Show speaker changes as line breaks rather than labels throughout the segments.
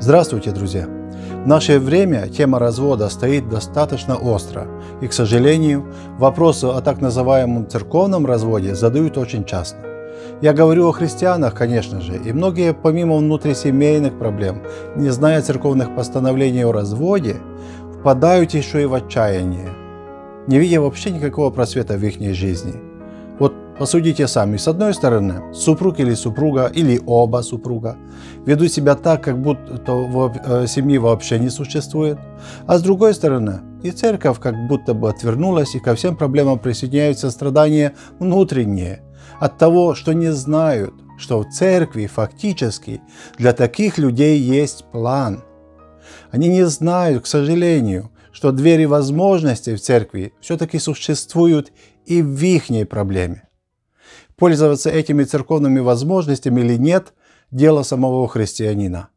Здравствуйте, друзья! В наше время тема развода стоит достаточно остро, и, к сожалению, вопросы о так называемом церковном разводе задают очень часто. Я говорю о христианах, конечно же, и многие, помимо внутрисемейных проблем, не зная церковных постановлений о разводе, впадают еще и в отчаяние, не видя вообще никакого просвета в их жизни – Посудите сами. С одной стороны, супруг или супруга, или оба супруга ведут себя так, как будто в э, семьи вообще не существует. А с другой стороны, и церковь как будто бы отвернулась, и ко всем проблемам присоединяются страдания внутренние от того, что не знают, что в церкви фактически для таких людей есть план. Они не знают, к сожалению, что двери возможностей в церкви все-таки существуют и в ихней проблеме. Пользоваться этими церковными возможностями или нет – дело самого христианина.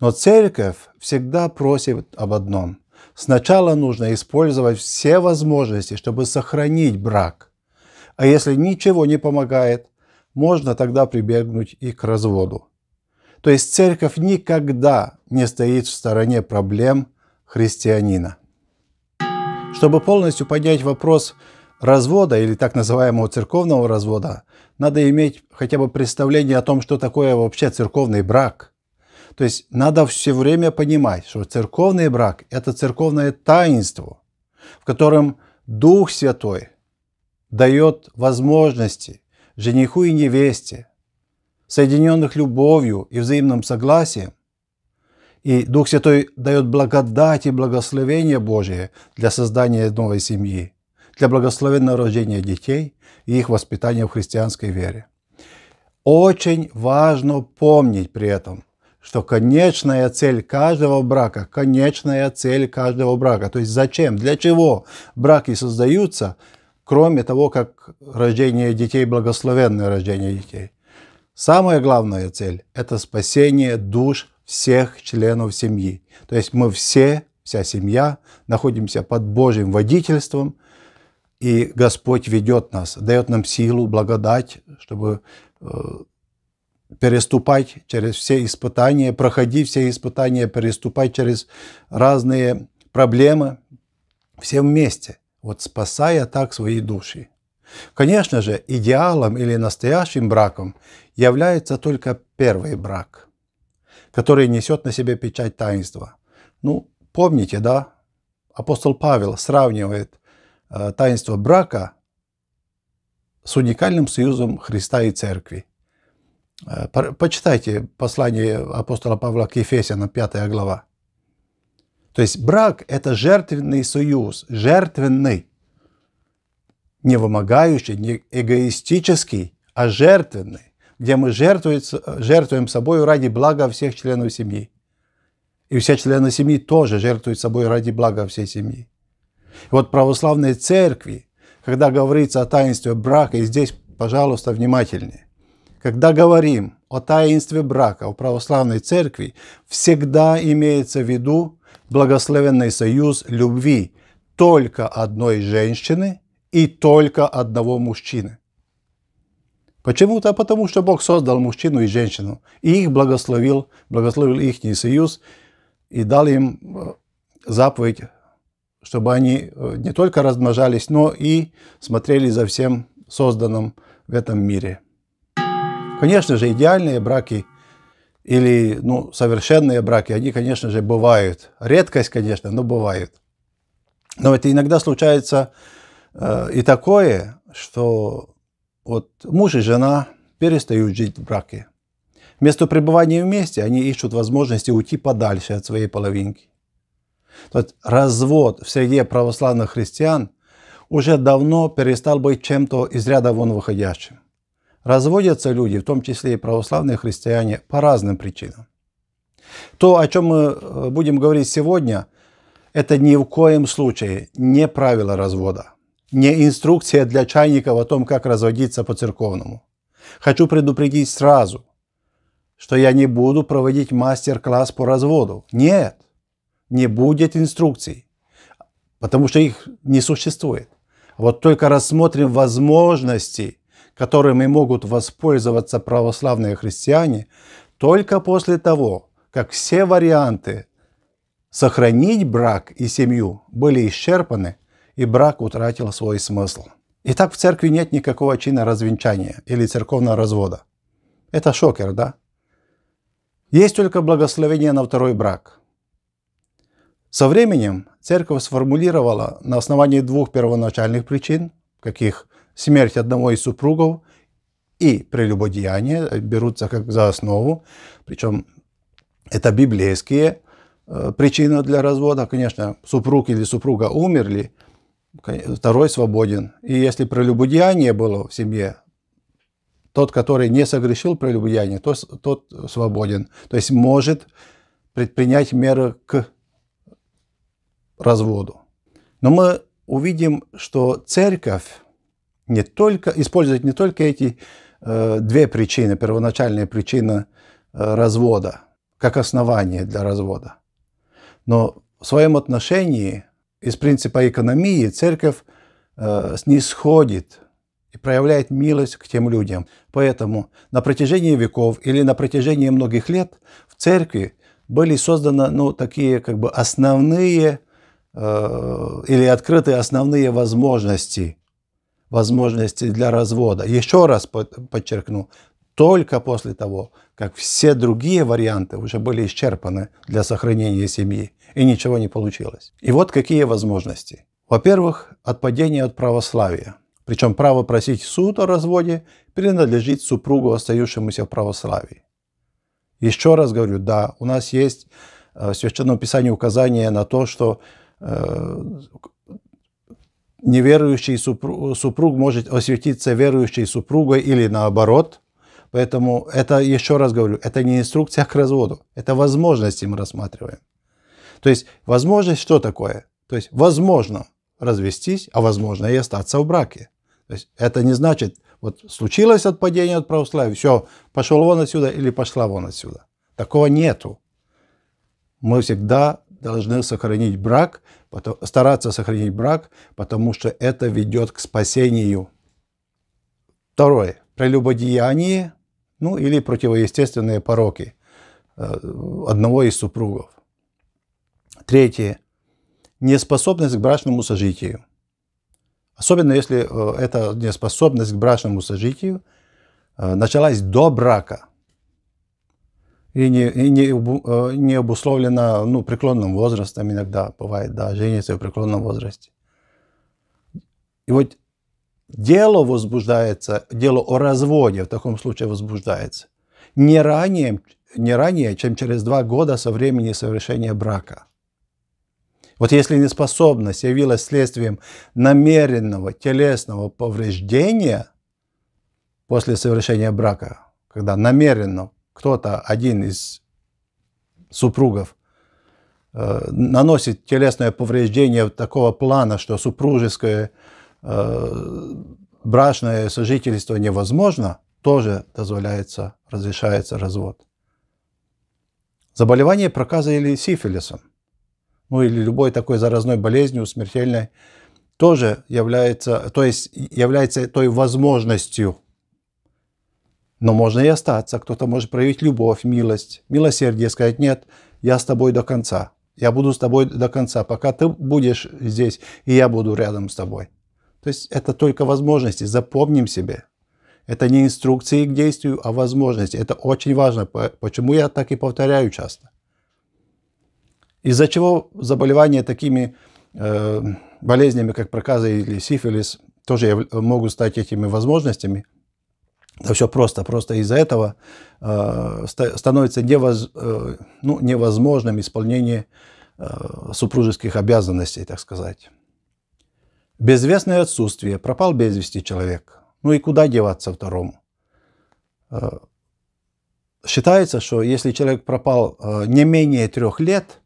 Но церковь всегда просит об одном. Сначала нужно использовать все возможности, чтобы сохранить брак. А если ничего не помогает, можно тогда прибегнуть и к разводу. То есть церковь никогда не стоит в стороне проблем христианина. Чтобы полностью поднять вопрос развода или так называемого церковного развода, надо иметь хотя бы представление о том, что такое вообще церковный брак. То есть надо все время понимать, что церковный брак – это церковное таинство, в котором Дух Святой дает возможности жениху и невесте, соединенных любовью и взаимным согласием, и Дух Святой дает благодать и благословение Божие для создания новой семьи для благословенного рождения детей и их воспитания в христианской вере. Очень важно помнить при этом, что конечная цель каждого брака, конечная цель каждого брака, то есть зачем, для чего браки создаются, кроме того, как рождение детей, благословенное рождение детей. Самая главная цель – это спасение душ всех членов семьи. То есть мы все, вся семья, находимся под Божьим водительством – и Господь ведет нас, дает нам силу, благодать, чтобы э, переступать через все испытания, проходить все испытания, переступать через разные проблемы, все вместе, вот спасая так свои души. Конечно же, идеалом или настоящим браком является только первый брак, который несет на себе печать таинства. Ну, помните, да, апостол Павел сравнивает Э, таинство брака с уникальным союзом Христа и Церкви. Э, почитайте послание апостола Павла к Ефесянам, 5 глава. То есть брак – это жертвенный союз, жертвенный, не вымогающий, не эгоистический, а жертвенный, где мы жертвуем, жертвуем собой ради блага всех членов семьи. И все члены семьи тоже жертвуют собой ради блага всей семьи. И вот православной церкви, когда говорится о таинстве брака, и здесь, пожалуйста, внимательнее. Когда говорим о таинстве брака у православной церкви, всегда имеется в виду благословенный союз любви только одной женщины и только одного мужчины. Почему-то потому, что Бог создал мужчину и женщину, и их благословил, благословил их союз и дал им э, заповедь чтобы они э, не только размножались, но и смотрели за всем созданным в этом мире. Конечно же, идеальные браки или ну, совершенные браки, они, конечно же, бывают. Редкость, конечно, но бывают. Но это иногда случается э, и такое, что вот муж и жена перестают жить в браке. Вместо пребывания вместе они ищут возможности уйти подальше от своей половинки. То есть развод в среде православных христиан уже давно перестал быть чем-то из ряда вон выходящим. Разводятся люди, в том числе и православные христиане, по разным причинам. То, о чем мы э, будем говорить сегодня, это ни в коем случае не правило развода, не инструкция для чайников о том, как разводиться по-церковному. Хочу предупредить сразу, что я не буду проводить мастер-класс по разводу. Нет, не будет инструкций, потому что их не существует. Вот только рассмотрим возможности, которыми могут воспользоваться православные христиане, только после того, как все варианты сохранить брак и семью были исчерпаны, и брак утратил свой смысл. Итак, в церкви нет никакого чина развенчания или церковного развода. Это шокер, да? Есть только благословение на второй брак – со временем церковь сформулировала на основании двух первоначальных причин, каких смерть одного из супругов и прелюбодеяние берутся как за основу, причем это библейские э, причины для развода. Конечно, супруг или супруга умерли, второй свободен. И если прелюбодеяние было в семье, тот, который не согрешил прелюбодеяние, тот, тот свободен. То есть может предпринять меры к разводу. Но мы увидим, что церковь не только, использует не только эти э, две причины, первоначальная причина э, развода, как основание для развода, но в своем отношении из принципа экономии церковь э, снисходит и проявляет милость к тем людям. Поэтому на протяжении веков или на протяжении многих лет в церкви были созданы ну, такие как бы основные Э, или открыты основные возможности, возможности для развода. Еще раз подчеркну, только после того, как все другие варианты уже были исчерпаны для сохранения семьи, и ничего не получилось. И вот какие возможности. Во-первых, отпадение от православия. Причем право просить суд о разводе принадлежит супругу, остающемуся в православии. Еще раз говорю, да, у нас есть э, в Священном Писании указание на то, что Э, неверующий супруг, супруг может осветиться верующей супругой или наоборот. Поэтому это, еще раз говорю, это не инструкция к разводу, это возможности мы рассматриваем. То есть возможность что такое? То есть возможно развестись, а возможно и остаться в браке. То есть это не значит, вот случилось отпадение от православия, все, пошел вон отсюда или пошла вон отсюда. Такого нету. Мы всегда должны сохранить брак, стараться сохранить брак, потому что это ведет к спасению. Второе. Прелюбодеяние, ну или противоестественные пороки э, одного из супругов. Третье. Неспособность к брачному сожитию. Особенно если э, эта неспособность к брачному сожитию э, началась до брака – и не, и не, э, не обусловлено ну, преклонным возрастом иногда бывает, да, женится в преклонном возрасте. И вот дело возбуждается, дело о разводе в таком случае возбуждается не ранее, не ранее чем через два года со времени совершения брака. Вот если неспособность явилась следствием намеренного телесного повреждения после совершения брака, когда намеренно кто-то, один из супругов, э, наносит телесное повреждение такого плана, что супружеское э, брачное сожительство невозможно, тоже дозволяется, разрешается развод. Заболевание проказа или сифилисом, ну или любой такой заразной болезнью смертельной, тоже является, то есть является той возможностью но можно и остаться. Кто-то может проявить любовь, милость, милосердие, сказать, нет, я с тобой до конца. Я буду с тобой до конца, пока ты будешь здесь, и я буду рядом с тобой. То есть это только возможности, запомним себе. Это не инструкции к действию, а возможности. Это очень важно, почему я так и повторяю часто. Из-за чего заболевания такими э, болезнями, как проказа или сифилис, тоже могут стать этими возможностями – да все просто, просто из-за этого э, становится невоз, э, ну, невозможным исполнение э, супружеских обязанностей, так сказать. Безвестное отсутствие, пропал без вести человек. Ну и куда деваться второму? Э, считается, что если человек пропал э, не менее трех лет,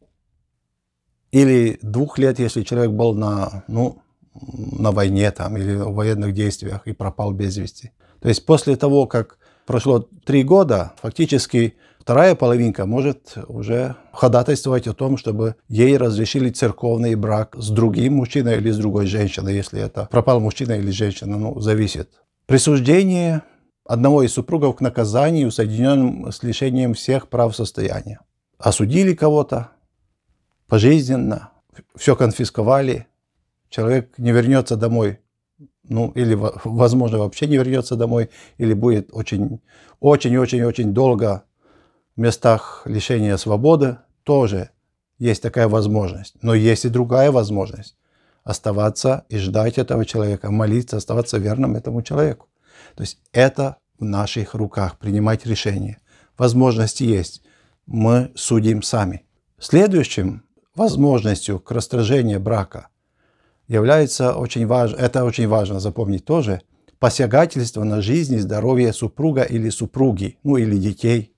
или двух лет, если человек был на, ну, на войне там, или в военных действиях и пропал без вести – то есть после того, как прошло три года, фактически вторая половинка может уже ходатайствовать о том, чтобы ей разрешили церковный брак с другим мужчиной или с другой женщиной, если это пропал мужчина или женщина, ну, зависит. Присуждение одного из супругов к наказанию, соединенным с лишением всех прав состояния. Осудили кого-то пожизненно, все конфисковали, человек не вернется домой ну, или, возможно, вообще не вернется домой, или будет очень-очень-очень долго в местах лишения свободы, тоже есть такая возможность. Но есть и другая возможность – оставаться и ждать этого человека, молиться, оставаться верным этому человеку. То есть это в наших руках, принимать решение. Возможности есть, мы судим сами. Следующим возможностью к расторжению брака – является очень важ это очень важно запомнить тоже, посягательство на жизнь и здоровье супруга или супруги, ну или детей,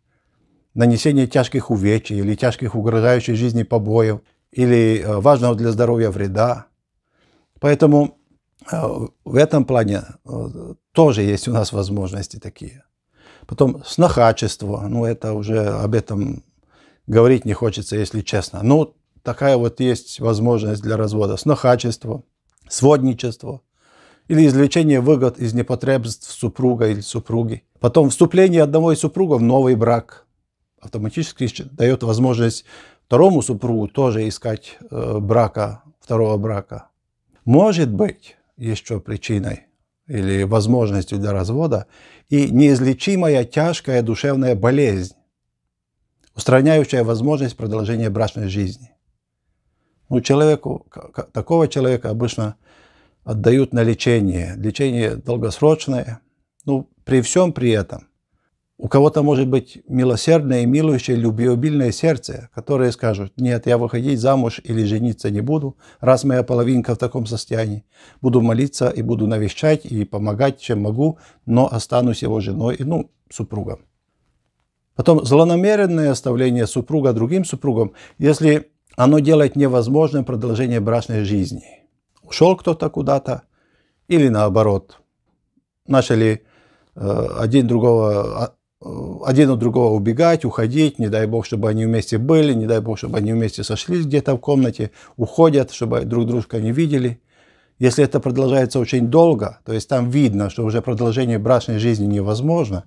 нанесение тяжких увечий или тяжких угрожающих жизни побоев или э, важного для здоровья вреда. Поэтому э, в этом плане э, тоже есть у нас возможности такие. Потом снохачество, ну это уже об этом говорить не хочется, если честно. Но ну, такая вот есть возможность для развода. Снохачество, сводничество или извлечение выгод из непотребств супруга или супруги. Потом вступление одного из супругов в новый брак автоматически дает возможность второму супругу тоже искать э, брака, второго брака. Может быть еще причиной или возможностью для развода и неизлечимая тяжкая душевная болезнь, устраняющая возможность продолжения брачной жизни. Ну, человеку, такого человека обычно отдают на лечение. Лечение долгосрочное. Ну, при всем при этом. У кого-то может быть милосердное, милующее, любвеобильное сердце, которое скажет, нет, я выходить замуж или жениться не буду, раз моя половинка в таком состоянии. Буду молиться и буду навещать и помогать, чем могу, но останусь его женой и, ну, супругом. Потом злонамеренное оставление супруга другим супругом, Если оно делает невозможным продолжение брачной жизни. Ушел кто-то куда-то или наоборот. Начали э, один, другого, а, э, один от другого убегать, уходить, не дай бог, чтобы они вместе были, не дай бог, чтобы они вместе сошлись где-то в комнате, уходят, чтобы друг дружка не видели. Если это продолжается очень долго, то есть там видно, что уже продолжение брачной жизни невозможно,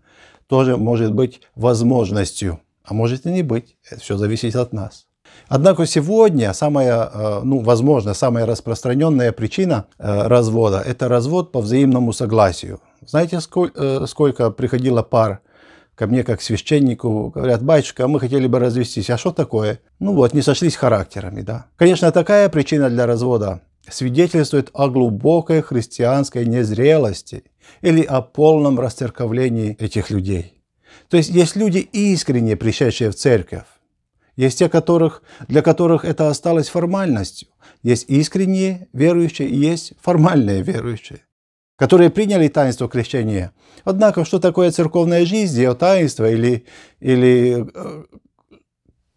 тоже может быть возможностью, а может и не быть. Это все зависит от нас. Однако сегодня самая, э, ну, возможно, самая распространенная причина э, развода – это развод по взаимному согласию. Знаете, сколько, э, сколько приходило пар ко мне как священнику, говорят, батюшка, а мы хотели бы развестись, а что такое? Ну вот, не сошлись характерами, да. Конечно, такая причина для развода свидетельствует о глубокой христианской незрелости или о полном расцерковлении этих людей. То есть есть люди, искренне пришедшие в церковь, есть те, которых, для которых это осталось формальностью. Есть искренние верующие и есть формальные верующие, которые приняли таинство крещения. Однако, что такое церковная жизнь, ее таинство или, или э,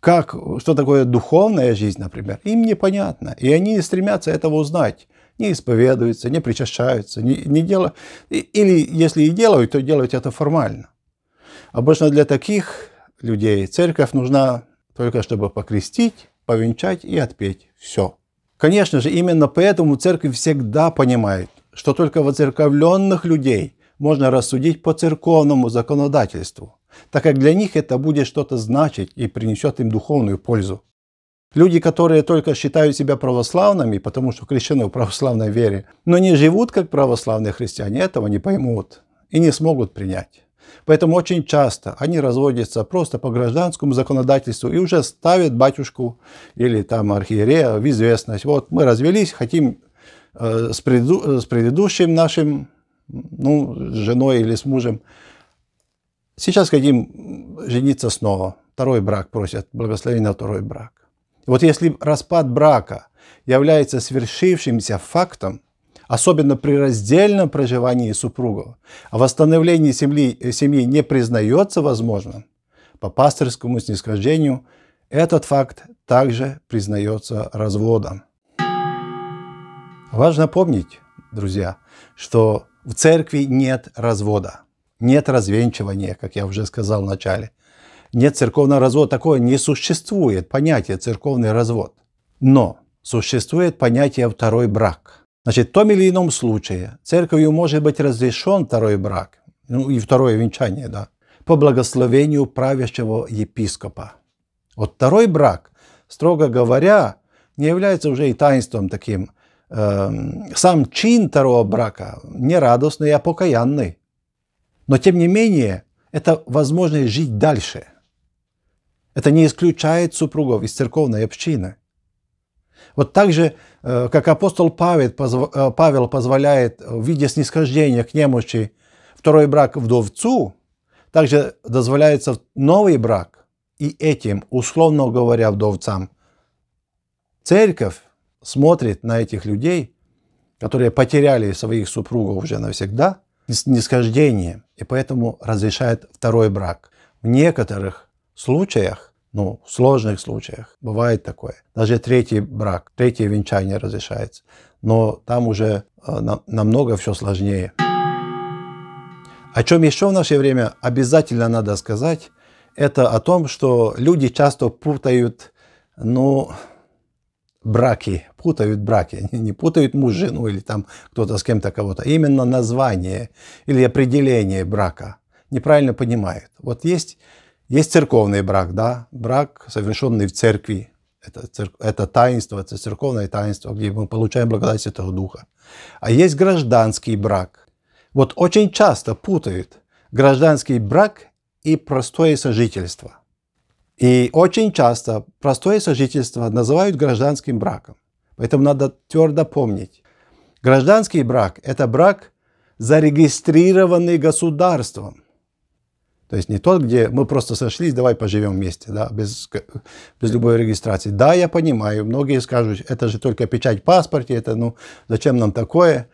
как, что такое духовная жизнь, например, им непонятно. И они стремятся этого узнать. Не исповедуются, не причащаются, не, не делают. Или если и делают, то делают это формально. Обычно для таких людей церковь нужна только чтобы покрестить, повенчать и отпеть. Все. Конечно же, именно поэтому церковь всегда понимает, что только воцерковленных людей можно рассудить по церковному законодательству, так как для них это будет что-то значить и принесет им духовную пользу. Люди, которые только считают себя православными, потому что крещены в православной вере, но не живут как православные христиане, этого не поймут и не смогут принять. Поэтому очень часто они разводятся просто по гражданскому законодательству и уже ставят батюшку или там архиерея в известность. Вот мы развелись, хотим э, с, предыдущим нашим, ну, с женой или с мужем, сейчас хотим жениться снова. Второй брак просят, благословение на второй брак. Вот если распад брака является свершившимся фактом, особенно при раздельном проживании супругов, а восстановление семьи, э, семьи не признается возможным, по пасторскому снисхождению этот факт также признается разводом. Важно помнить, друзья, что в церкви нет развода, нет развенчивания, как я уже сказал в начале. Нет церковного развода, такое не существует, понятие церковный развод. Но существует понятие второй брак – Значит, в том или ином случае церковью может быть разрешен второй брак, ну и второе венчание, да, по благословению правящего епископа. Вот второй брак, строго говоря, не является уже и таинством таким. Эм, сам чин второго брака не радостный, а покаянный. Но тем не менее, это возможность жить дальше. Это не исключает супругов из церковной общины. Вот так же Э, как апостол э, Павел позволяет в виде снисхождения к немощи второй брак вдовцу, также дозволяется новый брак и этим, условно говоря, вдовцам. Церковь смотрит на этих людей, которые потеряли своих супругов уже навсегда, с и поэтому разрешает второй брак. В некоторых случаях ну, в сложных случаях бывает такое. Даже третий брак, третье венчание разрешается. Но там уже э, намного все сложнее. О чем еще в наше время обязательно надо сказать, это о том, что люди часто путают, ну, браки, путают браки, не путают муж, жену или там кто-то с кем-то кого-то, а именно название или определение брака неправильно понимают. Вот есть есть церковный брак, да, брак, совершенный в церкви. Это, это таинство, это церковное таинство, где мы получаем благодать Святого Духа. А есть гражданский брак. Вот очень часто путают гражданский брак и простое сожительство. И очень часто простое сожительство называют гражданским браком. Поэтому надо твердо помнить. Гражданский брак – это брак, зарегистрированный государством. То есть не тот, где мы просто сошлись, давай поживем вместе, да, без, без любой регистрации. Да, я понимаю, многие скажут, это же только печать в паспорте, это ну зачем нам такое?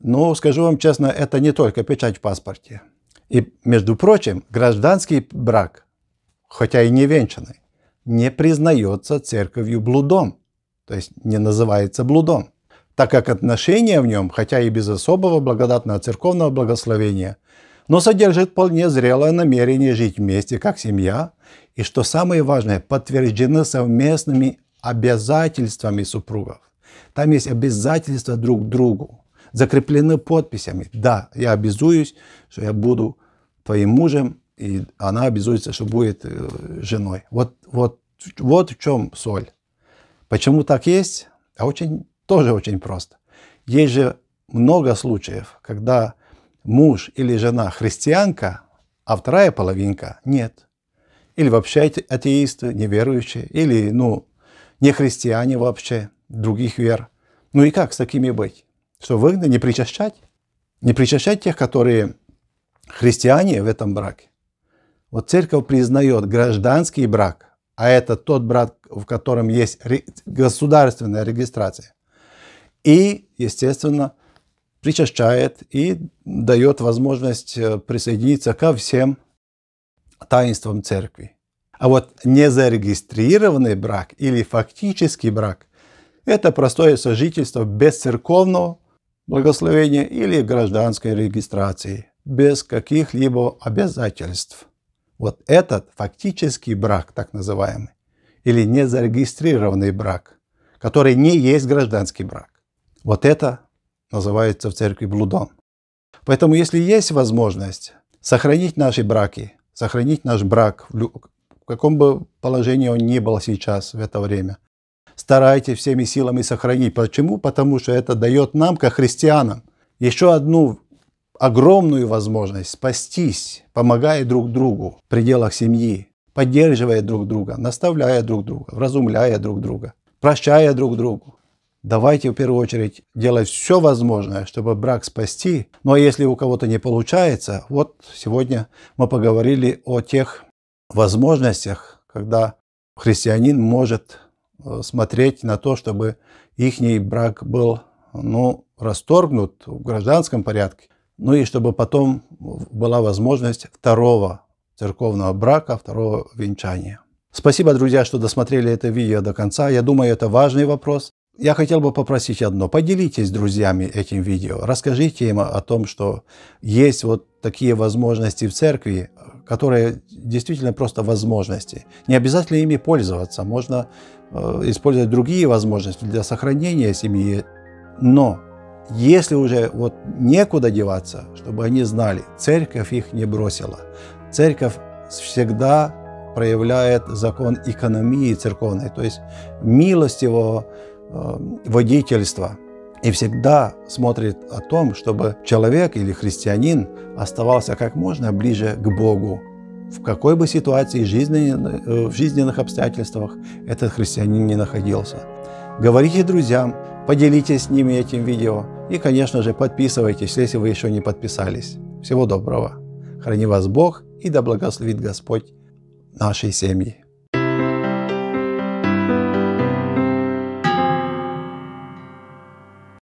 Но ну, скажу вам честно, это не только печать в паспорте. И, между прочим, гражданский брак, хотя и не венчанный, не признается церковью блудом, то есть не называется блудом, так как отношения в нем, хотя и без особого благодатного церковного благословения – но содержит вполне зрелое намерение жить вместе как семья и, что самое важное, подтверждены совместными обязательствами супругов. Там есть обязательства друг к другу, закреплены подписями. Да, я обязуюсь, что я буду твоим мужем, и она обязуется, что будет э, женой. Вот, вот, вот в чем соль. Почему так есть? А очень, тоже очень просто. Есть же много случаев, когда муж или жена христианка, а вторая половинка нет. Или вообще атеисты, неверующие, или, ну, не христиане вообще, других вер. Ну и как с такими быть? Что выгнать, не причащать? Не причащать тех, которые христиане в этом браке. Вот церковь признает гражданский брак, а это тот брак, в котором есть государственная регистрация. И, естественно, причащает и дает возможность э, присоединиться ко всем таинствам церкви. А вот незарегистрированный брак или фактический брак – это простое сожительство без церковного благословения или гражданской регистрации, без каких-либо обязательств. Вот этот фактический брак, так называемый, или незарегистрированный брак, который не есть гражданский брак, вот это называется в церкви блудом. Поэтому, если есть возможность сохранить наши браки, сохранить наш брак, в каком бы положении он ни был сейчас в это время, старайтесь всеми силами сохранить. Почему? Потому что это дает нам, как христианам, еще одну огромную возможность спастись, помогая друг другу в пределах семьи, поддерживая друг друга, наставляя друг друга, вразумляя друг друга, прощая друг другу. Давайте в первую очередь делать все возможное, чтобы брак спасти. Ну а если у кого-то не получается, вот сегодня мы поговорили о тех возможностях, когда христианин может э, смотреть на то, чтобы их брак был ну, расторгнут в гражданском порядке, ну и чтобы потом была возможность второго церковного брака, второго венчания. Спасибо, друзья, что досмотрели это видео до конца. Я думаю, это важный вопрос я хотел бы попросить одно. Поделитесь с друзьями этим видео. Расскажите им о том, что есть вот такие возможности в церкви, которые действительно просто возможности. Не обязательно ими пользоваться. Можно э, использовать другие возможности для сохранения семьи. Но если уже вот некуда деваться, чтобы они знали, церковь их не бросила. Церковь всегда проявляет закон экономии церковной, то есть милостивого Э, водительства и всегда смотрит о том, чтобы человек или христианин оставался как можно ближе к Богу. В какой бы ситуации жизненной, э, в жизненных обстоятельствах этот христианин не находился. Говорите друзьям, поделитесь с ними этим видео и, конечно же, подписывайтесь, если вы еще не подписались. Всего доброго! Храни вас Бог и да благословит Господь нашей семьи.